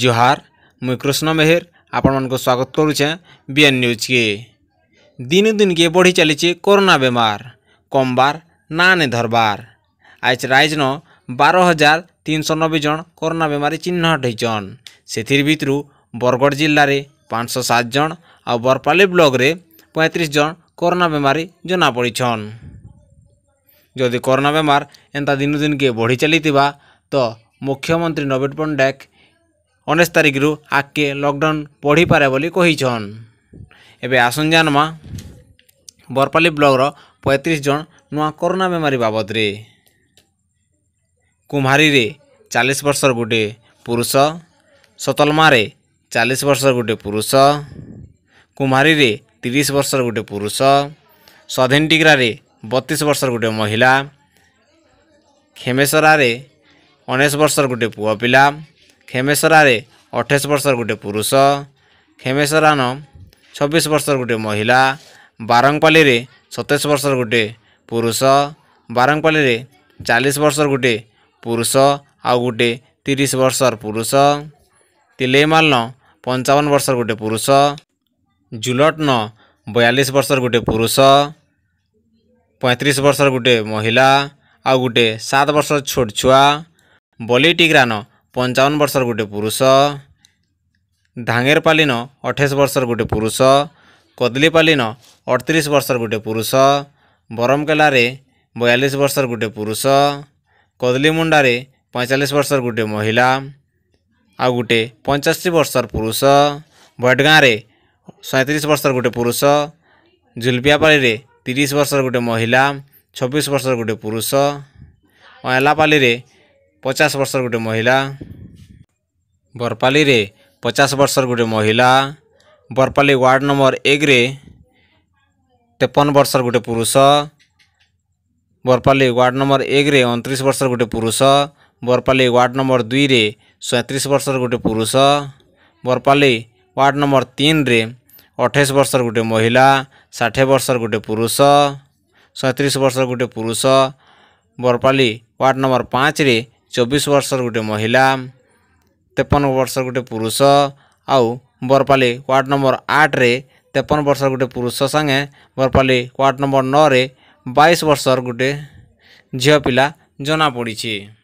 ଜୁହାର ମୁଇଁ କୃଷ୍ଣ ମେହେର ଆପଣମାନଙ୍କୁ ସ୍ୱାଗତ କରୁଛେ ବିଏନ୍ ନ୍ୟୁଜ୍କେ ଦିନୁ ଦିନକେ ବଢ଼ି ଚାଲିଛେ କରୋନା ବେମାର କମ୍ବାର ନା ନେ ଧରବାର ଆଜ ରାଇଜନ ବାର ହଜାର ତିନିଶହ ନବେ ଜଣ କରୋନା ବେମାରୀ ଚିହ୍ନଟ ହେଇଛନ୍ ସେଥିର୍ ଭିତରୁ ବରଗଡ଼ ଜିଲ୍ଲାରେ ପାଞ୍ଚଶହ ସାତ ଜଣ ଆଉ ବରପାଲି ବ୍ଲକରେ ପଇଁତିରିଶ ଜଣ କରୋନା ବେମାରୀ ଜଣାପଡ଼ିଛନ୍ ଯଦି କରୋନା ବେମାର ଏନ୍ତା ଦିନୁ ଦିନକେ ବଢ଼ି ଚାଲିଥିବା ତ ମୁଖ୍ୟମନ୍ତ୍ରୀ ନବୀନ ପଟ୍ଟନାୟକ उन्नाइस रु आके लकडाउन बढिपारे कहिछन् एसन जानमा बरपाली ब्लक र पैँतिस जन बाबत रे कुमारी रे चालिस वर्ष गुटे पुरुष सतलमारे चालिस वर्ष गए पस कुरा तिरि बर्ष गोटे पुरुष रे बत्तिस वर्ष गुटे महिला रे उन्नाइस वर्ष गुटे गट पिला ଖେମେସରାରେ ଅଠେଇଶ ବର୍ଷର ଗୋଟିଏ ପୁରୁଷ ଖେମେସରାନ ଛବିଶ ବର୍ଷର ଗୋଟିଏ ମହିଳା ବାରଙ୍ଗପାଲିରେ ସତେଇଶ ବର୍ଷର ଗୋଟିଏ ପୁରୁଷ ବାରଙ୍ଗପାଲିରେ ଚାଳିଶ ବର୍ଷର ଗୋଟିଏ ପୁରୁଷ ଆଉ ଗୋଟିଏ ତିରିଶ ବର୍ଷର ପୁରୁଷ ତିଲେଇମାଲନ ପଞ୍ଚାବନ ବର୍ଷର ଗୋଟିଏ ପୁରୁଷ ଜୁଲଟନ ବୟାଳିଶ ବର୍ଷର ଗୋଟିଏ ପୁରୁଷ ପଇଁତିରିଶ ବର୍ଷର ଗୋଟିଏ ମହିଳା ଆଉ ଗୋଟିଏ ସାତ ବର୍ଷର ଛୋଟ ଛୁଆ ବଲିଟିଗ୍ରାନ पच्चन वर्षर र पुरुष ढाँग पालिन वर्षर वर्ष पुरुष कदलीपालीन अठतिस वर्षर र पुरुष बरमके बयाालिस वर्ष र गए पुरुष कदलिमुण्डार पैँचालिस वर्षर गए महिला आ आउटे पञ्चासी वर्षर पुरुष भडगाँ र वर्षर वर्ष पुरुष गए पुरुष झुलपियापा वर्ष गए महिला छब्बिस वर्षर र गए पुरुष अँलापा पचास वर्ष र गट महिला बरप्ली पचास वर्ष र गए महिला बरपाली वार्ड नम्बर एक तेपन वर्ष र गट पुरुष बरपाली वार्ड नम्बर एक्रे अन्तिस वर्ष र गट पुरुष बरपाली वार्ड नम्बर दुई रे सैतिस वर्ष र पुरुष बरपाली वार्ड नम्बर तिन रे अठाइस वर्ष र महिला षे वर्षर गटे पुरुष सैँतिस वर्ष गोटे पुरुष बरपाली वार्ड नम्बर पाँच रे 24 वर्ष गुटे महिला तेपन वर्ष गोटे पुरुष आउ वार्ड नम्बर आठ रे तेपन वर्ष पुरुष पसँगे बरपाली वार्ड नम्बर नाइस वर्ष गए झियो पिया जनापि